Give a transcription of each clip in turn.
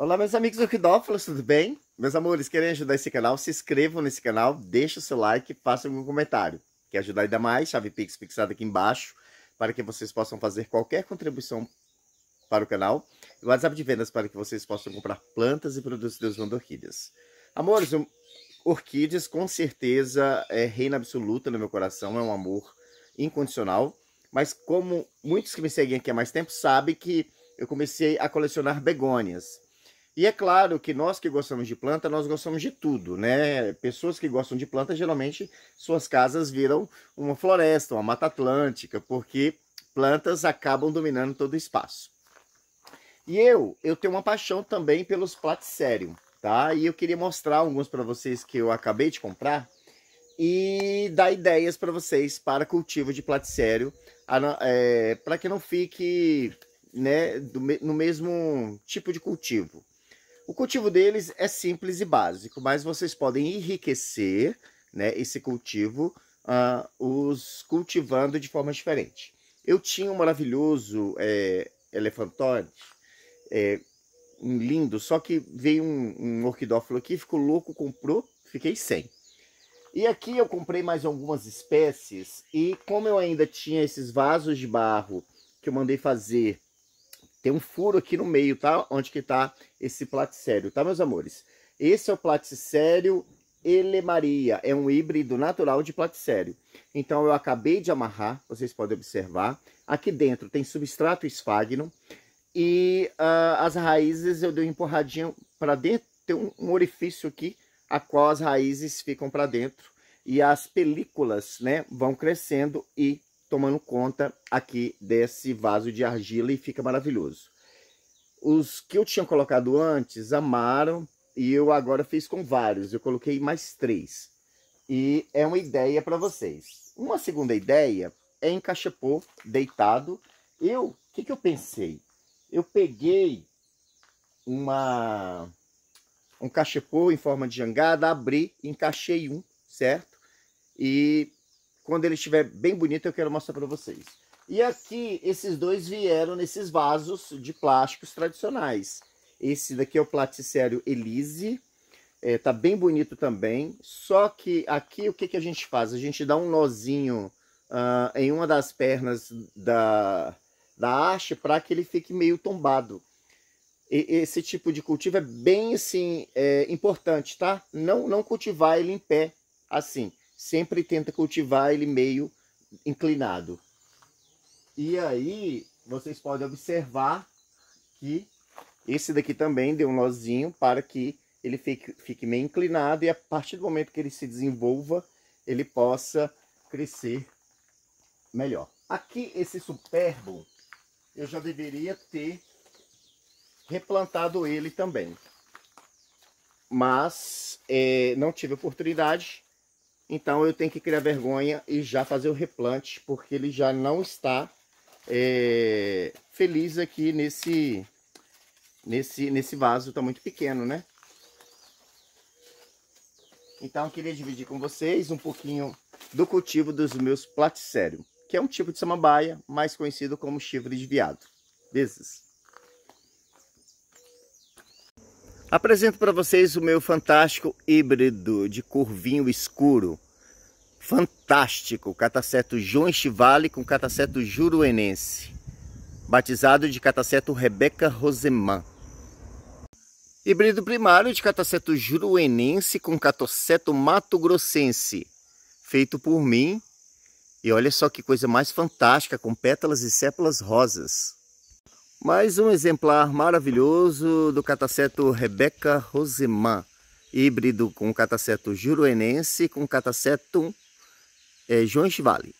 Olá, meus amigos orquidófilos, tudo bem? Meus amores, querem ajudar esse canal? Se inscrevam nesse canal, deixem o seu like, façam um comentário. Quer ajudar ainda mais? Chave Pix fixada aqui embaixo, para que vocês possam fazer qualquer contribuição para o canal. E WhatsApp de vendas para que vocês possam comprar plantas e produtos de Deus orquídeas. Amores, orquídeas com certeza é reina absoluta no meu coração, é um amor incondicional. Mas como muitos que me seguem aqui há mais tempo sabem que eu comecei a colecionar begônias. E é claro que nós que gostamos de planta, nós gostamos de tudo, né? Pessoas que gostam de planta, geralmente suas casas viram uma floresta, uma mata atlântica, porque plantas acabam dominando todo o espaço. E eu, eu tenho uma paixão também pelos Platycerium, tá? E eu queria mostrar alguns para vocês que eu acabei de comprar e dar ideias para vocês para cultivo de Platycerium, é, para que não fique né, do, no mesmo tipo de cultivo. O cultivo deles é simples e básico, mas vocês podem enriquecer né, esse cultivo uh, os cultivando de forma diferente. Eu tinha um maravilhoso é, é, um lindo, só que veio um, um orquidófilo aqui, ficou louco, comprou, fiquei sem. E aqui eu comprei mais algumas espécies e como eu ainda tinha esses vasos de barro que eu mandei fazer tem um furo aqui no meio, tá? Onde que tá esse platicério, tá, meus amores? Esse é o platicério Elemaria, é um híbrido natural de platicério. Então, eu acabei de amarrar, vocês podem observar. Aqui dentro tem substrato esfagno e uh, as raízes eu dei uma empurradinha para dentro. Tem um, um orifício aqui, a qual as raízes ficam para dentro e as películas né, vão crescendo e tomando conta aqui desse vaso de argila e fica maravilhoso. Os que eu tinha colocado antes amaram e eu agora fiz com vários, eu coloquei mais três. E é uma ideia para vocês. Uma segunda ideia é em cachepô deitado. Eu, o que, que eu pensei? Eu peguei uma um cachepô em forma de jangada, abri, encaixei um, certo? E quando ele estiver bem bonito, eu quero mostrar para vocês. E aqui, esses dois vieram nesses vasos de plásticos tradicionais. Esse daqui é o Platicério Elise. É, tá bem bonito também. Só que aqui, o que, que a gente faz? A gente dá um nozinho uh, em uma das pernas da, da haste para que ele fique meio tombado. E, esse tipo de cultivo é bem assim, é, importante, tá? Não, não cultivar ele em pé assim sempre tenta cultivar ele meio inclinado. E aí, vocês podem observar que esse daqui também deu um nozinho para que ele fique, fique meio inclinado e a partir do momento que ele se desenvolva, ele possa crescer melhor. Aqui, esse superbo, eu já deveria ter replantado ele também. Mas é, não tive oportunidade, então eu tenho que criar vergonha e já fazer o replante, porque ele já não está é, feliz aqui nesse, nesse, nesse vaso, está muito pequeno, né? Então eu queria dividir com vocês um pouquinho do cultivo dos meus platicérium, que é um tipo de samambaia mais conhecido como chifre de viado. Beijos! Apresento para vocês o meu fantástico híbrido de curvinho escuro. Fantástico, cataceto João Estivale com cataceto juruenense, batizado de cataceto Rebeca Roseman. Híbrido primário de cataceto juruenense com cataceto mato-grossense, feito por mim. E olha só que coisa mais fantástica, com pétalas e sépalas rosas. Mais um exemplar maravilhoso do cataceto Rebeca Rosemar, híbrido com cataceto juruenense com cataceto é, João Chivale.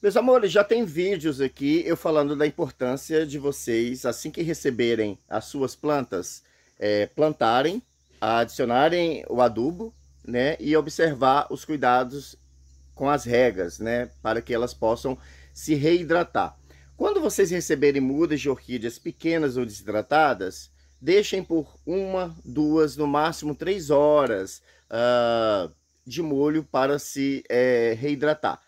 Meus amores, já tem vídeos aqui eu falando da importância de vocês, assim que receberem as suas plantas, é, plantarem, adicionarem o adubo, né? E observar os cuidados com as regas, né? Para que elas possam se reidratar. Quando vocês receberem mudas de orquídeas pequenas ou desidratadas, deixem por uma, duas, no máximo três horas uh, de molho para se é, reidratar.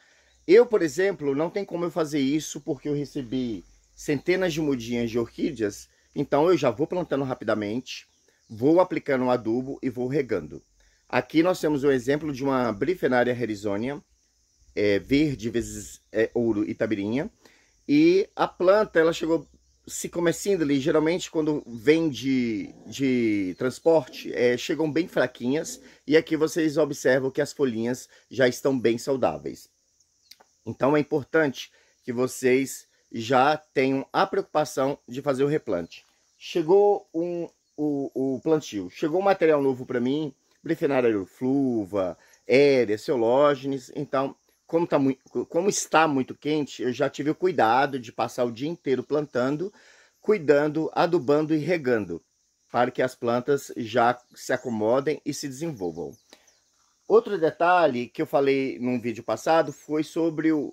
Eu, por exemplo, não tem como eu fazer isso porque eu recebi centenas de mudinhas de orquídeas, então eu já vou plantando rapidamente, vou aplicando um adubo e vou regando. Aqui nós temos o um exemplo de uma Brifenaria herizonia, é, verde vezes é, ouro tabirinha. E a planta, ela chegou se começando ali, geralmente quando vem de, de transporte, é, chegam bem fraquinhas. E aqui vocês observam que as folhinhas já estão bem saudáveis. Então é importante que vocês já tenham a preocupação de fazer o replante. Chegou um, o, o plantio, chegou um material novo para mim, Brifenaria fluva, Érea, Ceológenes, então como, tá muito, como está muito quente, eu já tive o cuidado de passar o dia inteiro plantando, cuidando, adubando e regando, para que as plantas já se acomodem e se desenvolvam. Outro detalhe que eu falei num vídeo passado foi sobre o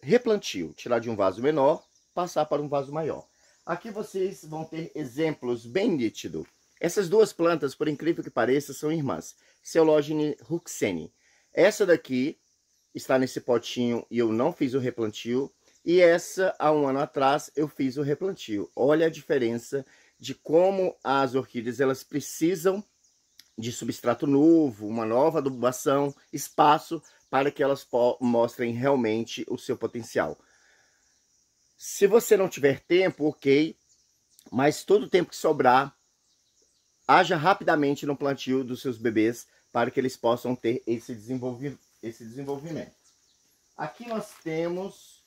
replantio, tirar de um vaso menor, passar para um vaso maior. Aqui vocês vão ter exemplos bem nítidos. Essas duas plantas, por incrível que pareça, são irmãs. Ceologine ruxeni. Essa daqui está nesse potinho e eu não fiz o replantio. E essa, há um ano atrás, eu fiz o replantio. Olha a diferença de como as orquídeas elas precisam de substrato novo, uma nova adubação, espaço para que elas mostrem realmente o seu potencial. Se você não tiver tempo, ok, mas todo o tempo que sobrar, haja rapidamente no plantio dos seus bebês para que eles possam ter esse desenvolvimento esse desenvolvimento. Aqui nós temos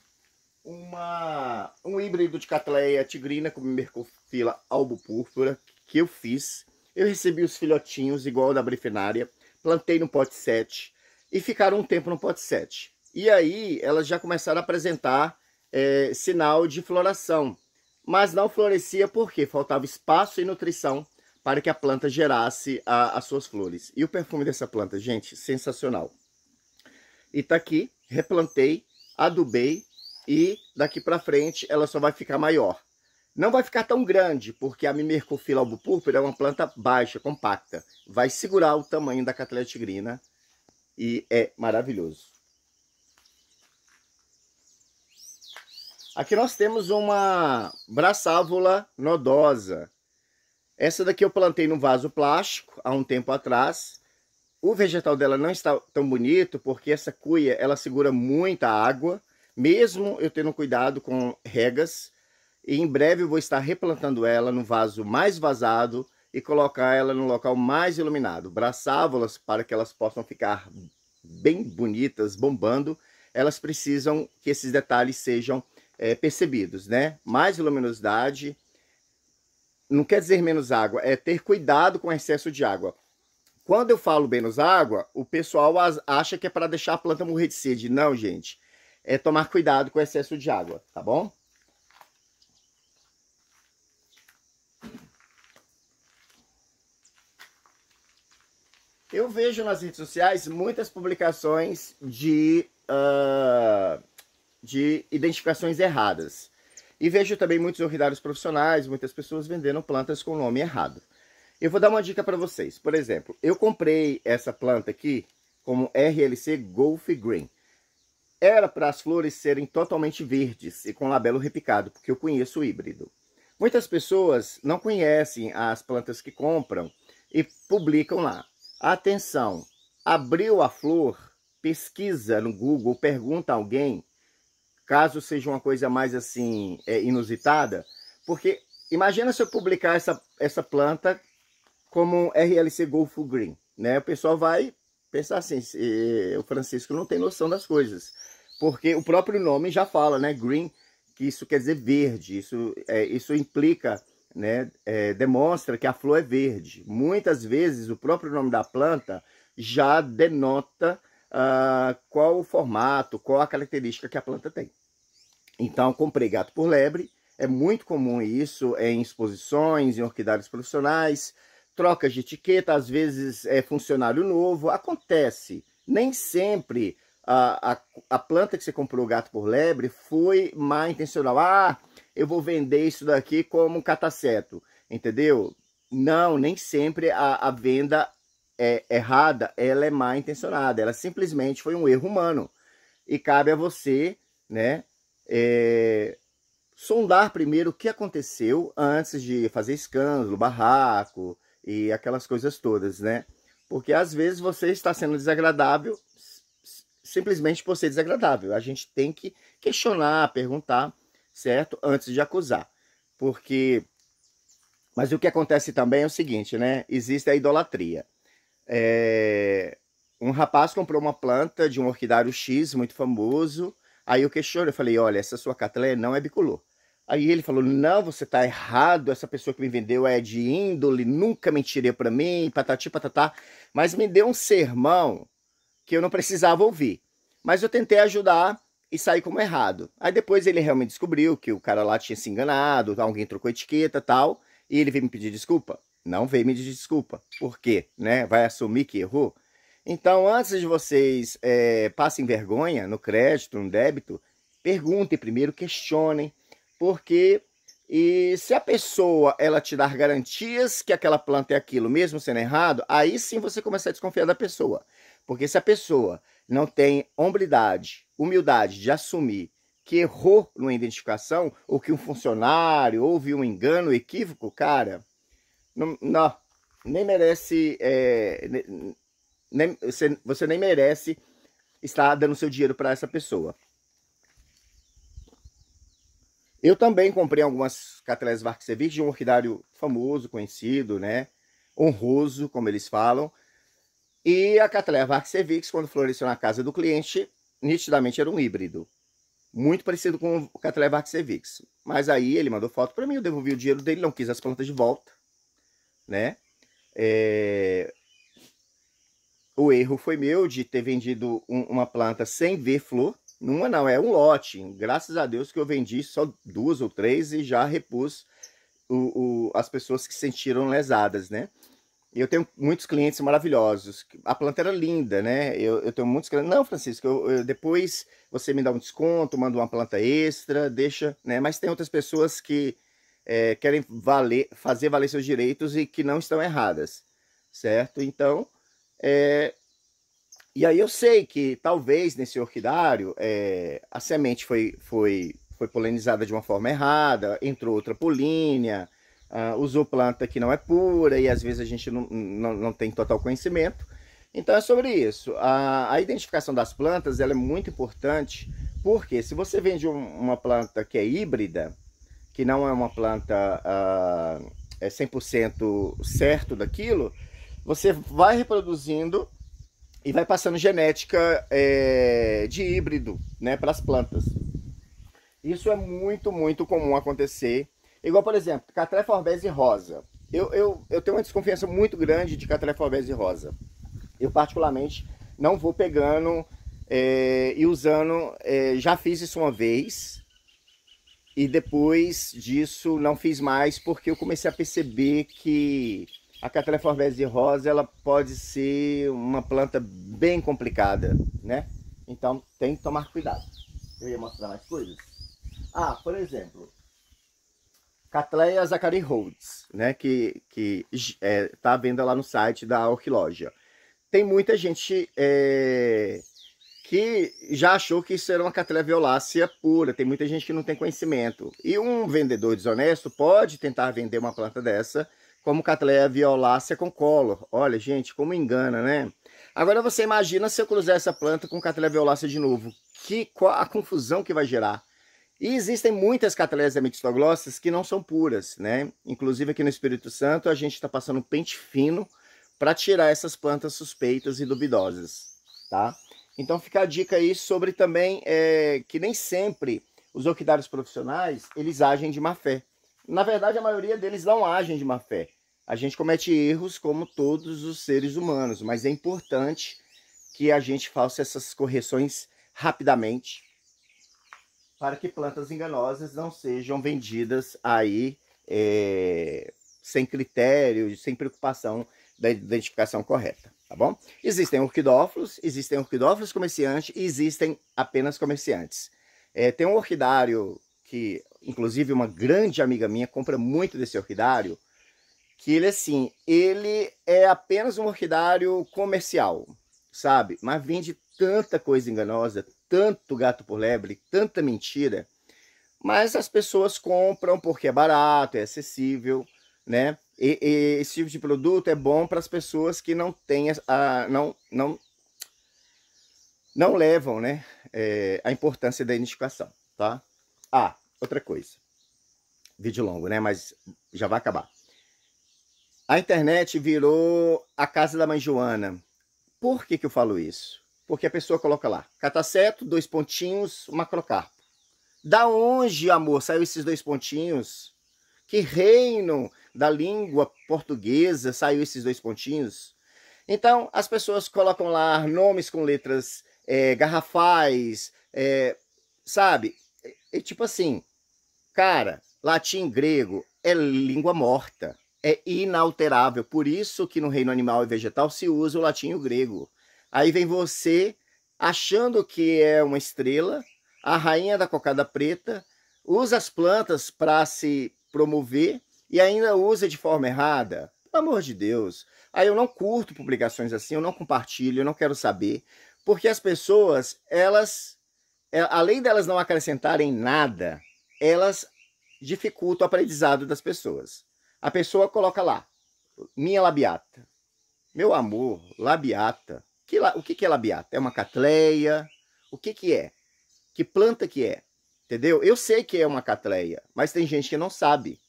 uma, um híbrido de catleia tigrina com mercofila albopúrpura que eu fiz. Eu recebi os filhotinhos igual da brifinária, plantei no pote 7 e ficaram um tempo no pote 7. E aí elas já começaram a apresentar é, sinal de floração, mas não florescia porque faltava espaço e nutrição para que a planta gerasse a, as suas flores. E o perfume dessa planta, gente, sensacional. E tá aqui, replantei, adubei e daqui para frente ela só vai ficar maior. Não vai ficar tão grande, porque a Mimercofila albupúrpura é uma planta baixa, compacta. Vai segurar o tamanho da catleia tigrina e é maravilhoso. Aqui nós temos uma braçávola nodosa. Essa daqui eu plantei num vaso plástico há um tempo atrás o vegetal dela não está tão bonito porque essa cuia ela segura muita água, mesmo eu tendo cuidado com regas. E em breve eu vou estar replantando ela no vaso mais vazado e colocar ela no local mais iluminado. Braçávolas para que elas possam ficar bem bonitas, bombando, elas precisam que esses detalhes sejam é, percebidos, né? Mais luminosidade, não quer dizer menos água, é ter cuidado com o excesso de água. Quando eu falo menos água, o pessoal acha que é para deixar a planta morrer de sede. Não, gente. É tomar cuidado com o excesso de água, tá bom? Eu vejo nas redes sociais muitas publicações de, uh, de identificações erradas. E vejo também muitos orquidários profissionais, muitas pessoas vendendo plantas com o nome errado. Eu vou dar uma dica para vocês. Por exemplo, eu comprei essa planta aqui como RLC Golf Green. Era para as flores serem totalmente verdes e com labelo repicado, porque eu conheço o híbrido. Muitas pessoas não conhecem as plantas que compram e publicam lá. Atenção, abriu a flor, pesquisa no Google, pergunta a alguém, caso seja uma coisa mais assim é, inusitada, porque imagina se eu publicar essa, essa planta como um RLC Golfo Green, né? O pessoal vai pensar assim, eh, o Francisco não tem noção das coisas, porque o próprio nome já fala, né? Green, que isso quer dizer verde, isso, é, isso implica, né? É, demonstra que a flor é verde. Muitas vezes o próprio nome da planta já denota uh, qual o formato, qual a característica que a planta tem. Então, comprei gato por lebre, é muito comum isso em exposições, em orquidários profissionais, trocas de etiqueta, às vezes é funcionário novo, acontece. Nem sempre a, a, a planta que você comprou, gato por lebre, foi má intencional. Ah, eu vou vender isso daqui como um cataceto, entendeu? Não, nem sempre a, a venda é errada, ela é má intencionada, ela simplesmente foi um erro humano. E cabe a você, né, é, sondar primeiro o que aconteceu antes de fazer escândalo, barraco, e aquelas coisas todas, né? Porque às vezes você está sendo desagradável simplesmente por ser desagradável. A gente tem que questionar, perguntar, certo? Antes de acusar. Porque. Mas o que acontece também é o seguinte, né? Existe a idolatria. É... Um rapaz comprou uma planta de um orquidário X muito famoso. Aí eu questionei, eu falei, olha, essa sua catleia não é bicolor. Aí ele falou: Não, você está errado, essa pessoa que me vendeu é de índole, nunca mentiria para mim, patati patatá. Mas me deu um sermão que eu não precisava ouvir. Mas eu tentei ajudar e saí como errado. Aí depois ele realmente descobriu que o cara lá tinha se enganado, alguém trocou etiqueta tal, e ele veio me pedir desculpa. Não veio me pedir desculpa. Por quê? Né? Vai assumir que errou? Então, antes de vocês é, passem vergonha no crédito, no débito, perguntem primeiro, questionem porque e se a pessoa ela te dar garantias que aquela planta é aquilo, mesmo sendo errado, aí sim você começa a desconfiar da pessoa. Porque se a pessoa não tem hombridade, humildade de assumir que errou numa identificação, ou que um funcionário houve um engano, um equívoco, cara, não, não nem merece. É, nem, você, você nem merece estar dando seu dinheiro para essa pessoa. Eu também comprei algumas Cattleyas Varksevic de um orquidário famoso, conhecido, né? Honroso, como eles falam. E a Catleia Varksevic, quando floresceu na casa do cliente, nitidamente era um híbrido. Muito parecido com o Catleia Varksevic. Mas aí ele mandou foto para mim, eu devolvi o dinheiro dele, não quis as plantas de volta, né? É... O erro foi meu de ter vendido um, uma planta sem ver flor, numa não, é um lote. Graças a Deus que eu vendi só duas ou três e já repus o, o, as pessoas que se sentiram lesadas, né? E eu tenho muitos clientes maravilhosos. A planta era linda, né? Eu, eu tenho muitos clientes. Não, Francisco, eu, eu, depois você me dá um desconto, manda uma planta extra, deixa, né? Mas tem outras pessoas que é, querem valer, fazer valer seus direitos e que não estão erradas, certo? Então, é, e aí eu sei que talvez nesse orquidário é, a semente foi, foi, foi polinizada de uma forma errada, entrou outra polínea, uh, usou planta que não é pura e às vezes a gente não, não, não tem total conhecimento. Então é sobre isso. A, a identificação das plantas ela é muito importante porque se você vende um, uma planta que é híbrida, que não é uma planta uh, é 100% certo daquilo, você vai reproduzindo e vai passando genética é, de híbrido né, para as plantas. Isso é muito, muito comum acontecer. Igual, por exemplo, Catreforbese rosa. Eu, eu, eu tenho uma desconfiança muito grande de Catreforbese rosa. Eu, particularmente, não vou pegando é, e usando. É, já fiz isso uma vez e depois disso não fiz mais porque eu comecei a perceber que a Cataleformésia rosa ela pode ser uma planta bem complicada, né? Então tem que tomar cuidado. Eu ia mostrar mais coisas. Ah, por exemplo, Catleia Zachary Rhodes, né? Que, que é, tá à venda lá no site da Orquiloja. Tem muita gente é, que já achou que isso era uma Catleia violácea pura. Tem muita gente que não tem conhecimento. E um vendedor desonesto pode tentar vender uma planta dessa como catleia violácea com color. Olha, gente, como engana, né? Agora você imagina se eu cruzar essa planta com catleia violácea de novo. Que a confusão que vai gerar. E existem muitas catleias amethistoglossas que não são puras, né? Inclusive aqui no Espírito Santo a gente está passando um pente fino para tirar essas plantas suspeitas e duvidosas, tá? Então fica a dica aí sobre também é, que nem sempre os orquidários profissionais eles agem de má fé. Na verdade, a maioria deles não agem de má fé. A gente comete erros como todos os seres humanos, mas é importante que a gente faça essas correções rapidamente para que plantas enganosas não sejam vendidas aí é, sem critério, sem preocupação da identificação correta, tá bom? Existem orquidófilos, existem orquidófilos comerciantes e existem apenas comerciantes. É, tem um orquidário que, inclusive, uma grande amiga minha compra muito desse orquidário, que ele assim, ele é apenas um orquidário comercial, sabe? Mas vende tanta coisa enganosa, tanto gato por lebre, tanta mentira, mas as pessoas compram porque é barato, é acessível, né? E, e esse tipo de produto é bom para as pessoas que não têm a, não não não levam, né, é, a importância da identificação, tá? Ah, outra coisa. Vídeo longo, né? Mas já vai acabar. A internet virou a casa da mãe Joana. Por que, que eu falo isso? Porque a pessoa coloca lá, cataceto, dois pontinhos, macrocarpo. Da onde, amor, saiu esses dois pontinhos? Que reino da língua portuguesa saiu esses dois pontinhos? Então, as pessoas colocam lá nomes com letras é, garrafais, é, sabe? É, tipo assim, cara, latim grego é língua morta é inalterável. Por isso que no reino animal e vegetal se usa o latim e o grego. Aí vem você achando que é uma estrela, a rainha da cocada preta, usa as plantas para se promover e ainda usa de forma errada. Pelo amor de Deus. Aí eu não curto publicações assim, eu não compartilho, eu não quero saber, porque as pessoas, elas é, além delas não acrescentarem nada, elas dificultam o aprendizado das pessoas. A pessoa coloca lá, minha labiata. Meu amor, labiata. Que, o que, que é labiata? É uma catleia? O que, que é? Que planta que é? Entendeu? Eu sei que é uma catleia, mas tem gente que não sabe.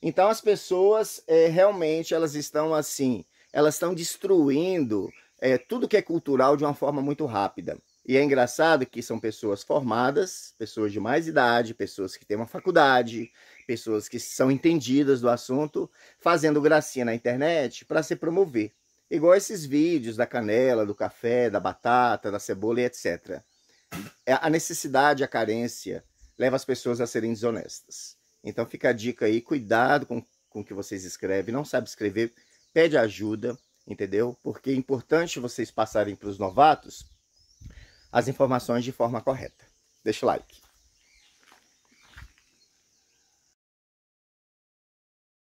Então as pessoas é, realmente elas estão assim, elas estão destruindo é, tudo que é cultural de uma forma muito rápida. E é engraçado que são pessoas formadas, pessoas de mais idade, pessoas que têm uma faculdade, pessoas que são entendidas do assunto fazendo gracinha na internet para se promover. Igual esses vídeos da canela, do café, da batata, da cebola e etc. É, a necessidade, a carência leva as pessoas a serem desonestas. Então fica a dica aí, cuidado com, com o que vocês escrevem. Não sabe escrever, pede ajuda, entendeu? Porque é importante vocês passarem para os novatos as informações de forma correta. Deixa o like.